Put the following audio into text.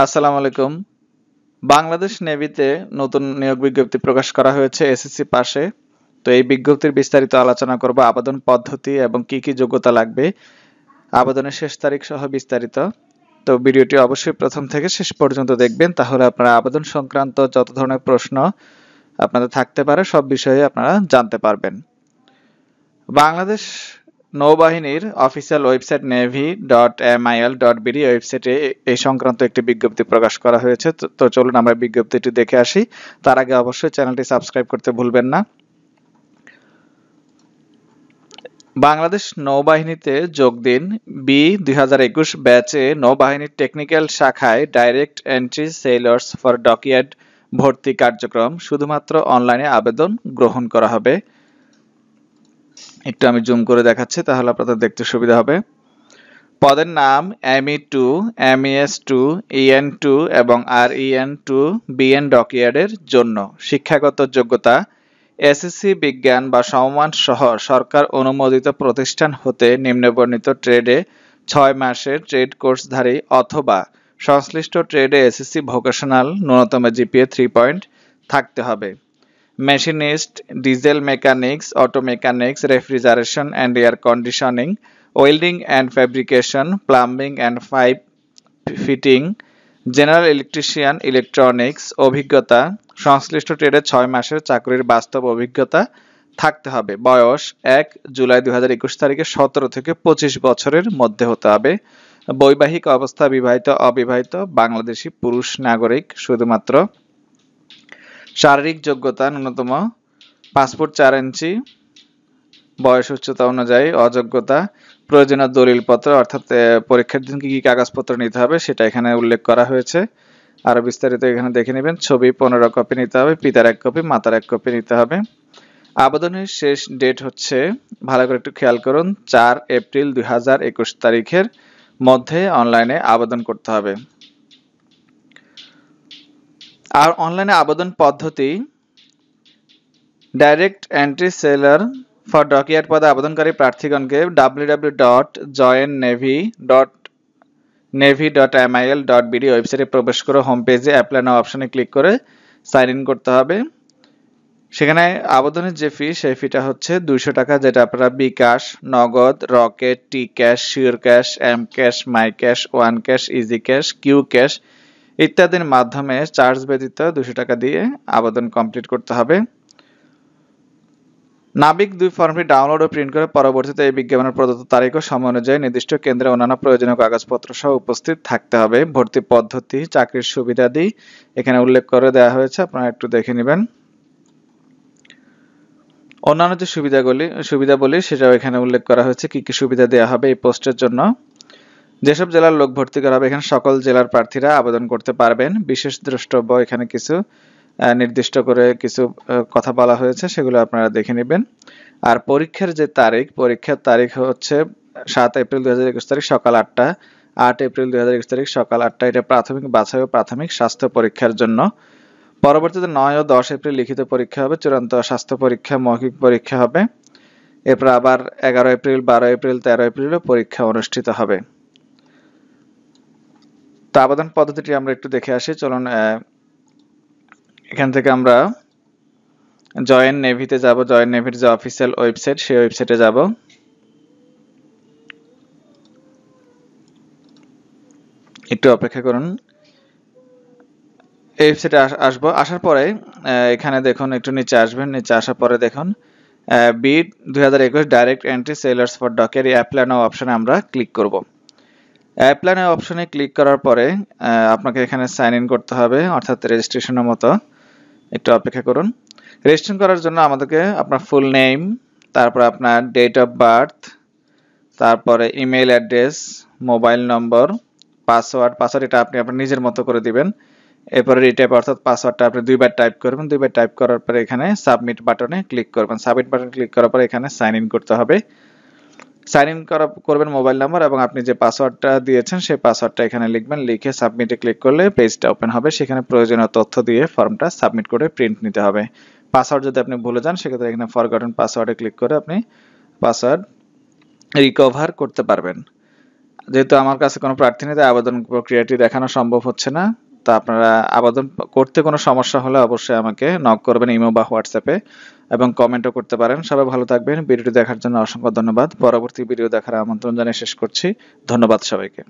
আসসালামু আলাইকুম বাংলাদেশ নেভিতে নতুন নিয়োগ বিজ্ঞপ্তি প্রকাশ করা হয়েছে এসএসসি পাশে তো এই বিজ্ঞপ্তির বিস্তারিত আলোচনা করব আবেদন পদ্ধতি এবং কি কি যোগ্যতা লাগবে আবেদনের শেষ তারিখ সহ বিস্তারিত তো ভিডিওটি অবশ্যই প্রথম থেকে শেষ পর্যন্ত দেখবেন তাহলে আপনারা আবেদন সংক্রান্ত যত ধরনের প্রশ্ন আপনাদের থাকতে পারে সব বিষয়ে আপনারা জানতে পারবেন বাংলাদেশ নৌবাহিনীর official website navy dot M I L dot BD ওয়েবসাইটে এই সংক্রান্ত একটি বিজ্ঞপ্তি প্রকাশ করা হয়েছে তো চলুন আমরা বিজ্ঞপ্তিটি দেখে আসি তার আগে অবশ্যই চ্যানেলটি সাবস্ক্রাইব করতে ভুলবেন না বাংলাদেশ নৌবাহিনীতে যোগ দিন বি দুই ব্যাচে নৌবাহিনীর টেকনিক্যাল শাখায় direct entry sailors for dockyard ভর্তি কার্যক্রম শুধুমাত্র অনলাইনে আবেদন গ্রহণ করা হবে একটু আমি জুম করে দেখাচ্ছি তাহলে আপনাদের দেখতে সুবিধা হবে পদের নাম M E two M S two EN two এবং আর ইএন টু বিএন ইয়ার্ডের জন্য শিক্ষাগত যোগ্যতা এসএসসি e বিজ্ঞান বা সমমান সহ সরকার অনুমোদিত প্রতিষ্ঠান হতে নিম্নবর্ণিত ট্রেডে ছয় মাসের ট্রেড কোর্সধারী অথবা সংশ্লিষ্ট ট্রেডে এসএসসি e ভোকেশনাল ন্যূনতম জিপিএ থ্রি পয়েন্ট থাকতে হবে machinist diesel mechanics auto mechanics refrigeration and air conditioning welding and fabrication plumbing and pipe fitting general electrician electronics অভিজ্ঞতা সংশ্লিষ্ট ট্রেডে ছয় মাসের চাকরির বাস্তব অভিজ্ঞতা থাকতে হবে বয়স এক জুলাই দু তারিখে সতেরো থেকে পঁচিশ বছরের মধ্যে হতে হবে বৈবাহিক অবস্থা বিবাহিত অবিবাহিত বাংলাদেশি পুরুষ নাগরিক শুধুমাত্র শারীরিক যোগ্যতা ন্যূনতম পাসপোর্ট চার ইঞ্চি বয়স উচ্চতা অনুযায়ী অযোগ্যতা প্রয়োজনীয় দলিলপত্র অর্থাৎ পরীক্ষার দিন কি কি কাগজপত্র নিতে হবে সেটা এখানে উল্লেখ করা হয়েছে আরও বিস্তারিত এখানে দেখে নেবেন ছবি পনেরো কপি নিতে হবে পিতার এক কপি মাতার এক কপি নিতে হবে আবেদনের শেষ ডেট হচ্ছে ভালো করে একটু খেয়াল করুন চার এপ্রিল দুই তারিখের মধ্যে অনলাইনে আবেদন করতে হবে আর অনলাইনে আবেদন পদ্ধতি direct entry sailor for dockyard পদে আবেদনকারী প্রার্থীগণকে W W dot join navy dot navy dot MIL dot BD ওয়েবসাইটে প্রবেশ করে হোম পেজে অ্যাপ্লাই নাও অপশানে ক্লিক করে সাইন ইন করতে হবে সেখানে আবেদনের যে ফি সেই ফিটা হচ্ছে দুইশো টাকা যেটা আপনারা bKash Nagad Rocket T cash sure cash M cash my cash one cash easy cash Q cash ইত্যাদির মাধ্যমে চার্জ ব্যতীত দুশো টাকা দিয়ে আবেদন কমপ্লিট করতে হবে নাবিক দুই ফর্মটি ডাউনলোড ও প্রিন্ট করে পরবর্তীতে এই বিজ্ঞাপনের প্রদত্ত তারিখ ও সময় অনুযায়ী নির্দিষ্ট কেন্দ্রে অন্যান্য প্রয়োজনীয় কাগজপত্র সহ উপস্থিত থাকতে হবে ভর্তি পদ্ধতি চাকরির সুবিধাদি এখানে উল্লেখ করে দেওয়া হয়েছে আপনারা একটু দেখে নেবেন অন্যান্য যে সুবিধাগুলি সুবিধাবলী সেটাও এখানে উল্লেখ করা হয়েছে কি কি সুবিধা দেওয়া হবে এই পোস্টের জন্য যেসব জেলার লোক ভর্তি করা হবে এখানে সকল জেলার প্রার্থীরা আবেদন করতে পারবেন বিশেষ দ্রষ্টব্য এখানে কিছু নির্দিষ্ট করে কিছু কথা বলা হয়েছে সেগুলো আপনারা দেখে নেবেন আর পরীক্ষার যে তারিখ পরীক্ষার তারিখ হচ্ছে সাত এপ্রিল দু তারিখ সকাল আটটা আট এপ্রিল দু তারিখ সকাল আটটা এটা প্রাথমিক বাছাই ও প্রাথমিক স্বাস্থ্য পরীক্ষার জন্য পরবর্তীতে নয় ও দশ এপ্রিল লিখিত পরীক্ষা হবে চূড়ান্ত স্বাস্থ্য পরীক্ষা মৌখিক পরীক্ষা হবে এরপর আবার এগারো এপ্রিল বারো এপ্রিল তেরো এপ্রিলও পরীক্ষা অনুষ্ঠিত হবে তো আবেদন পদ্ধতিটি আমরা একটু দেখে আসি চলুন এখান থেকে আমরা জয়েন নেভিতে যাব জয়েন নেভির যে অফিসিয়াল ওয়েবসাইট সেই ওয়েবসাইটে যাব একটু অপেক্ষা করুন এই ওয়েবসাইটে আসবো আসার পরে এখানে দেখুন একটু নিচে আসবেন নিচে আসার পরে দেখুন বিড দুই ডাইরেক্ট এন্ট্রি সেলার্স ফর ডকের অ্যাপ্লানো অপশানে আমরা ক্লিক করবো প্ল্যানের অপশনে ক্লিক করার পরে আপনাকে এখানে সাইন ইন করতে হবে অর্থাৎ রেজিস্ট্রেশনের মতো একটু অপেক্ষা করুন রেজিস্ট্রেশন করার জন্য আমাদেরকে আপনার ফুল নেম তারপর আপনার ডেট অফ বার্থ তারপরে email address mobile number password password এটা আপনি আপনার নিজের মতো করে দিবেন এরপরে রিটাইপ অর্থাৎ পাসওয়ার্ডটা আপনি দুইবার টাইপ করবেন দুইবার টাইপ করার পরে এখানে সাবমিট বাটনে ক্লিক করবেন সাবমিট বাটনে ক্লিক করার পরে এখানে সাইন ইন করতে হবে সাইন ইন করা করবেন মোবাইল নাম্বার এবং আপনি যে পাসওয়ার্ডটা দিয়েছেন সেই পাসওয়ার্ডটা এখানে লিখবেন লিখে সাবমিটে ক্লিক করলে পেজটা ওপেন হবে সেখানে প্রয়োজনীয় তথ্য দিয়ে ফর্মটা সাবমিট করে প্রিন্ট নিতে হবে পাসওয়ার্ড যদি আপনি ভুলে যান সেক্ষেত্রে এখানে ফরগটন পাসওয়ার্ডে ক্লিক করে আপনি পাসওয়ার্ড রিকভার করতে পারবেন যেহেতু আমার কাছে কোনো প্রার্থী নেই তাই আবেদন প্রক্রিয়াটি দেখানো সম্ভব হচ্ছে না তা আপনারা আবেদন করতে কোনো সমস্যা হলে অবশ্যই আমাকে নক করবেন ইমো বা হোয়াটসঅ্যাপে এবং কমেন্টও করতে পারেন সবাই ভালো থাকবেন ভিডিওটি দেখার জন্য অসংখ্য ধন্যবাদ পরবর্তী ভিডিও দেখার আমন্ত্রণ জানিয়ে শেষ করছি ধন্যবাদ সবাইকে